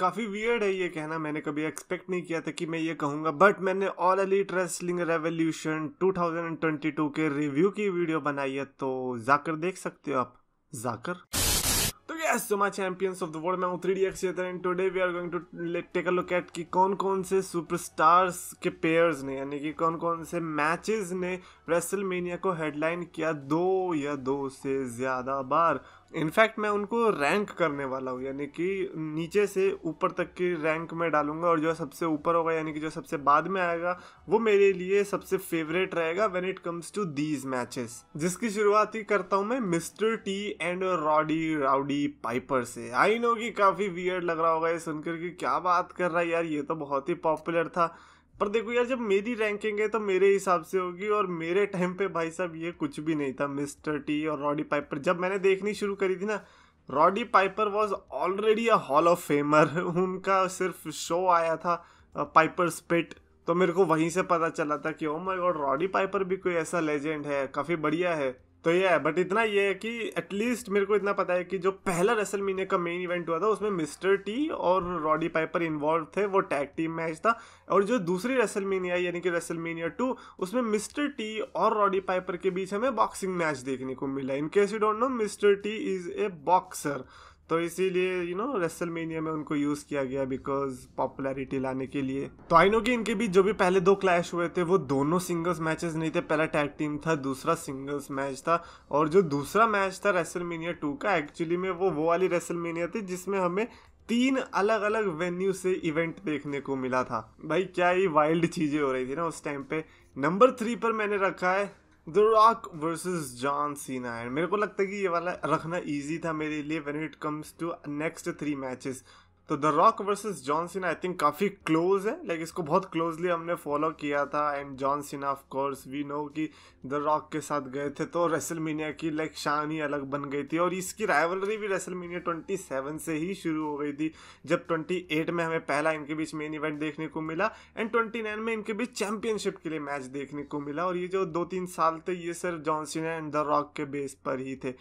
काफ़ी वियर्ड है ये कहना मैंने कभी एक्सपेक्ट नहीं किया था कि मैं ये कहूंगा बट मैंने ऑल एलीट रेसलिंग रेवोल्यूशन 2022 के रिव्यू की वीडियो बनाई है तो जाकर देख सकते हो आप जाकर तो yes so my champions of the world मैं हूं 3DX and today we are going to take a look at कि कौन कौन से सुपरस्टार्स के पेयर्स ने यानी कि कौन कौन से मैचेस ने रेसलमेनिया को हेडलाइन किया दो या दो से ज़्यादा बार इनफैक्ट मैं उनको रैंक करने वाला हूँ यानी कि नीचे से ऊपर तक की रैंक में डालूंगा और जो सबसे ऊपर होगा यानी कि जो सबसे बाद में आएगा वो मेरे लिए सबसे फेवरेट रहेगा when it comes to these matches जिसकी शुरुआत ही करता हूँ मैं Mister T and Roddy Rowdy Piper से आई नो कि काफ़ी वियर्ड लग रहा होगा ये सुनकर कि क्या बात कर रहा है यार ये तो बहुत ही पॉपुलर था पर देखो यार जब मेरी रैंकिंग है तो मेरे हिसाब से होगी और मेरे टाइम पे भाई साहब ये कुछ भी नहीं था मिस्टर टी और रॉडी पाइपर जब मैंने देखनी शुरू करी थी ना Roddy Piper was already a hall of famer उनका सिर्फ शो आया था पाइपर स्पिट तो मेरे को वहीं से पता चला था कि oh my god Roddy Piper भी कोई ऐसा लेजेंड है काफ़ी बढ़िया है तो ये है बट इतना ये है कि एटलीस्ट मेरे को इतना पता है कि जो पहला रेसल मीनिया का मेन इवेंट हुआ था उसमें मिस्टर टी और रॉडी पाइपर इन्वॉल्व थे वो टैग टीम मैच था और जो दूसरी रेसल मीनिया यानी कि रेसल मीनिया टू उसमें मिस्टर टी और रॉडी पाइपर के बीच हमें बॉक्सिंग मैच देखने को मिला in case you don't know Mister T is a boxer तो इसीलिए यू नो रेसलमेनिया में उनको यूज़ किया गया बिकॉज पॉपुलैरिटी लाने के लिए तो आई नो कि इनके बीच जो भी पहले दो क्लैश हुए थे वो दोनों सिंगल्स मैचेस नहीं थे पहला टैग टीम था दूसरा सिंगल्स मैच था और जो दूसरा मैच था रेसलमेनिया टू का एक्चुअली में वो वो वाली रेसलमेनिया थी जिसमें हमें तीन अलग अलग वेन्यू से इवेंट देखने को मिला था भाई क्या ये वाइल्ड चीज़ें हो रही थी ना उस टाइम पे नंबर थ्री पर मैंने रखा है the Rock versus John Cena है मेरे को लगता है कि ये वाला रखना इजी था मेरे लिए when it comes to next three matches तो the Rock versus John Cena I think काफ़ी क्लोज है लाइक इसको बहुत क्लोजली हमने फॉलो किया था and John Cena of course we know कि द रॉक के साथ गए थे तो रेसलमीनिया की लाइक शान ही अलग बन गई थी और इसकी राइवलरी भी रेसलमीनिया ट्वेंटी सेवन से ही शुरू हो गई थी जब ट्वेंटी एट में हमें पहला इनके बीच मेन इवेंट देखने को मिला एंड ट्वेंटी नाइन में इनके बीच चैंपियनशिप के लिए मैच देखने को मिला और ये जो दो तीन साल थे ये सिर्फ John Cena and the Rock के बेस पर ही थे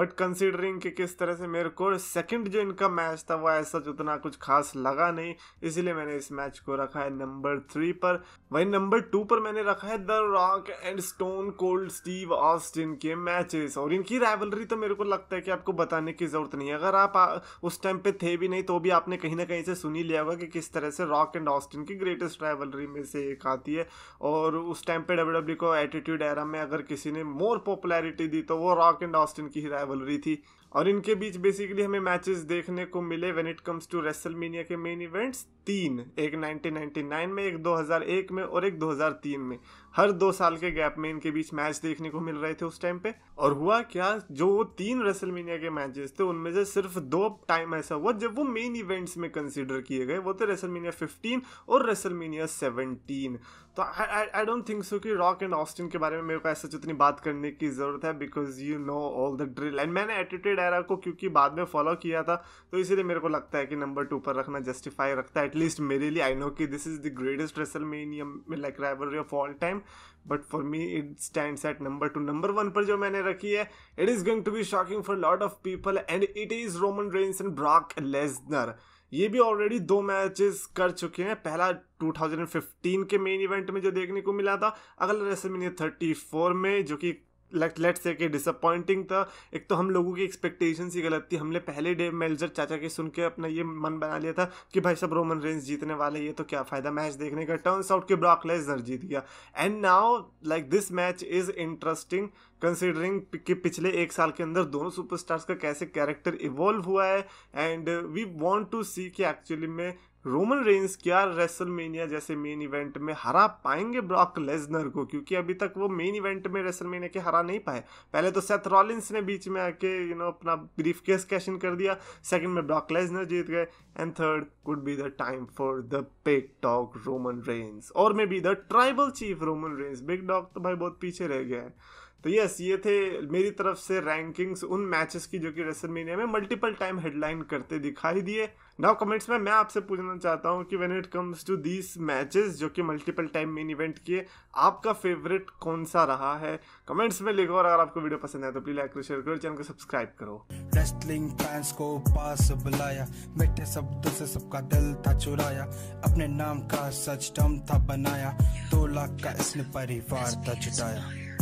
बट कंसिडरिंग कि किस तरह से मेरे को सेकेंड जो इनका मैच था वो ऐसा जितना इतना कुछ खास लगा नहीं इसलिए मैंने इस मैच को रखा है नंबर थ्री पर वही नंबर टू पर मैंने रखा है the Rock and Stone Cold Steve Austin के मैचेस और इनकी राइवलरी तो मेरे को लगता है कि आपको बताने की ज़रूरत नहीं है अगर आप आ, उस टाइम पे थे भी नहीं तो भी आपने कहीं ना कहीं से सुनी लिया होगा कि किस तरह से रॉक एंड ऑस्टिन की ग्रेटेस्ट राइवलरी में से एक आती है और उस टाइम पे डब्ल्यू e को एटीट्यूड एरा में अगर किसी ने मोर पॉपुलैरिटी दी तो वो रॉक एंड ऑस्टिन की ही राइवलरी थी और इनके बीच बेसिकली हमें मैचेस देखने को मिले when it comes to WrestleMania के मेन इवेंट्स तीन एक 1999 में एक 2001 में और एक 2003 में हर दो साल के गैप में इनके बीच मैच देखने को मिल रहे थे उस टाइम पे और हुआ क्या जो वो तीन रेसलमेनिया के मैचेस थे उनमें से सिर्फ दो टाइम ऐसा हुआ जब वो मेन इवेंट्स में कंसिडर किए गए वो थे रेसलमेनिया फिफ्टीन और रेसलमेनिया सेवनटीन तो आई डोंट थिंक सो कि रॉक एंड ऑस्टिन के बारे में मेरे को ऐसा जितनी बात करने की जरूरत है because you know all the drill and मैंने एटीट्यूड मेहरा को क्योंकि बाद में फॉलो किया था तो इसीलिए मेरे को लगता है कि नंबर टू पर रखना जस्टिफाई रखता है एटलीस्ट मेरे लिए आई नो कि this is the greatest wrestle main like rivalry of all time but for me it stand at number two number one पर जो मैंने रखी है it is going to be shocking for lot of people and it is Roman Reigns and Brock Lesnar ये भी already दो matches कर चुके हैं पहला 2015 के मेन इवेंट में जो देखने को मिला था अगला रेसलमेनिया 34 में जो कि लेट लेट से कि डिसअपॉइंटिंग था एक तो हम लोगों की एक्सपेक्टेशन ही गलत थी हमने पहले डे मेल्जर चाचा के सुन के अपना ये मन बना लिया था कि भाई सब रोमन रेंज जीतने वाले ये तो क्या फ़ायदा मैच देखने का टर्न्स आउट के ब्रॉक लेसनर जीत गया and now like this match is interesting considering कि पिछले एक साल के अंदर दोनों सुपरस्टार्स का कैसे कैरेक्टर इवॉल्व हुआ है and we want to see कि एक्चुअली में रोमन रेंस क्या रेसलमेनिया जैसे मेन इवेंट में हरा पाएंगे ब्रॉक लेजनर को क्योंकि अभी तक वो मेन इवेंट में रेसलमेनिया के हरा नहीं पाए पहले तो सेथ रॉलिंस ने बीच में आके यू नो अपना ब्रीफ केस कैश इन कर दिया सेकंड में ब्रॉक लेजनर जीत गए and third could be the time for the big dog Roman Reigns और maybe the tribal chief Roman Reigns big dog तो भाई बहुत पीछे रह गया है तो यस ये थे मेरी तरफ से रैंकिंग्स उन मैचेस की जो कि रेसल में मल्टीपल टाइम हेडलाइन करते दिखाई दिए नाउ कमेंट्स में मैं आपसे पूछना चाहता हूँ कि when it comes to these matches जो कि मल्टीपल टाइम मेन इवेंट किए आपका फेवरेट कौन सा रहा है कमेंट्स में लिखो और अगर आपको वीडियो पसंद आया तो प्लीज लाइक शेयर करो चैनल को सब्सक्राइब करो रेस्लिंग फैंस को पास बुलाया मीठे शब्दों से सबका दिल था चुराया अपने नाम का सच था बनाया दो लाख का इसने परिवार था जुटाया